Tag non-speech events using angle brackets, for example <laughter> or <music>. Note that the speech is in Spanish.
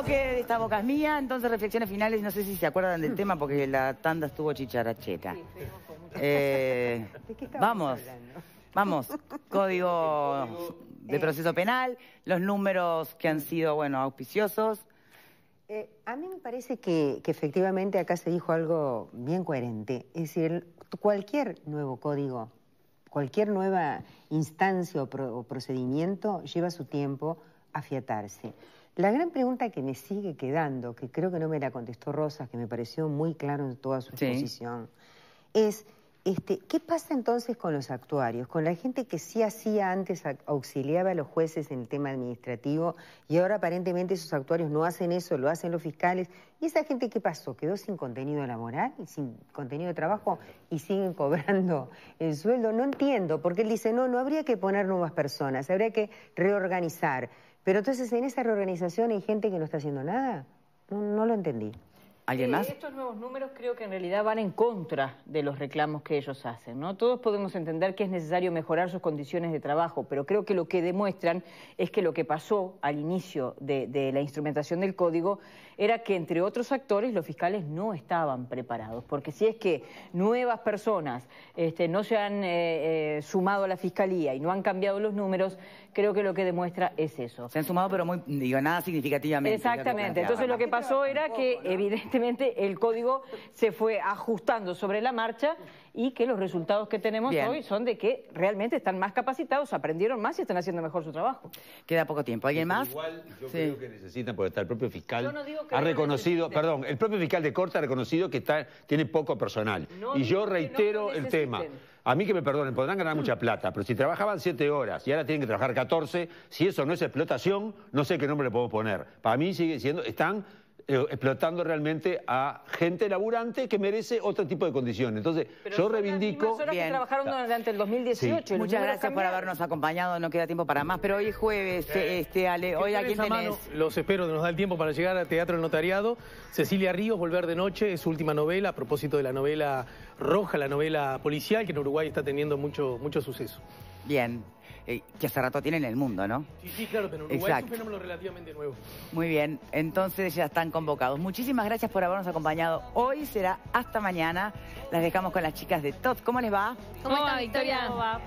que de esta boca es mía, entonces reflexiones finales, no sé si se acuerdan del tema porque la tanda estuvo chicharacheta. Eh, vamos, vamos, código de eh. proceso penal, los números que han sido, bueno, auspiciosos. Eh, a mí me parece que, efectivamente acá se dijo algo bien coherente. Es decir, cualquier nuevo código, cualquier nueva instancia o, procedimiento lleva su tiempo a la gran pregunta que me sigue quedando, que creo que no me la contestó Rosas, que me pareció muy claro en toda su exposición, es este, ¿Qué pasa entonces con los actuarios, con la gente que sí hacía antes, auxiliaba a los jueces en el tema administrativo y ahora aparentemente esos actuarios no hacen eso, lo hacen los fiscales? ¿Y esa gente qué pasó? ¿Quedó sin contenido laboral sin contenido de trabajo y siguen <laughs> cobrando el sueldo? No entiendo, porque él dice, no, no habría que poner nuevas personas, habría que reorganizar. Pero entonces en esa reorganización hay gente que no está haciendo nada. no lo entendí estos nuevos números creo que en realidad van en contra de los reclamos que ellos hacen, ¿no? Todos podemos entender que es necesario mejorar sus condiciones de trabajo, pero creo que lo que demuestran es que lo que pasó al inicio de, la instrumentación del código era que, entre otros actores, los fiscales no estaban preparados, porque si es que nuevas personas este, no se han eh, eh, sumado a la fiscalía y no han cambiado los números, creo que lo que demuestra es eso. Se han sumado, pero muy, nada significativamente. Exactamente. Entonces lo que pasó era que, evidentemente, evidentemente el código se fue ajustando sobre la marcha y que los resultados que tenemos hoy son de que realmente están más capacitados, aprendieron más y están haciendo mejor su trabajo. Queda poco tiempo. ¿Alguien más? Igual yo creo que necesitan, porque está el propio fiscal no ha reconocido, perdón, el propio fiscal de corte ha reconocido que tiene poco personal. y yo reitero el tema. A mí que me perdonen, podrán ganar mucha plata, pero si trabajaban 7 horas y ahora tienen que trabajar 14, si eso no es explotación, no sé qué nombre le puedo poner. Para mí sigue siendo, están eh, explotando realmente a gente laburante que merece otro tipo de condiciones. Entonces, yo reivindico... Las que trabajaron durante el 2018. Muchas gracias por habernos acompañado, no queda tiempo para más. Pero hoy jueves, eh, este, Ale, hoy aquí tenés... los espero, nos da el tiempo para llegar al Teatro del Notariado. Cecilia Ríos, Volver de Noche, es su última novela, a propósito de la novela roja, la novela policial, que en Uruguay está teniendo mucho, mucho suceso. Bien. Eh, que hace rato tiene en el mundo, ¿no? Sí, sí, claro, pero en Uruguay es un fenómeno relativamente nuevo. Muy bien, entonces ya están convocados. Muchísimas gracias por habernos acompañado hoy. Será hasta mañana. Las dejamos con las chicas de TOT. ¿Cómo les va? ¿Cómo, está, Victoria?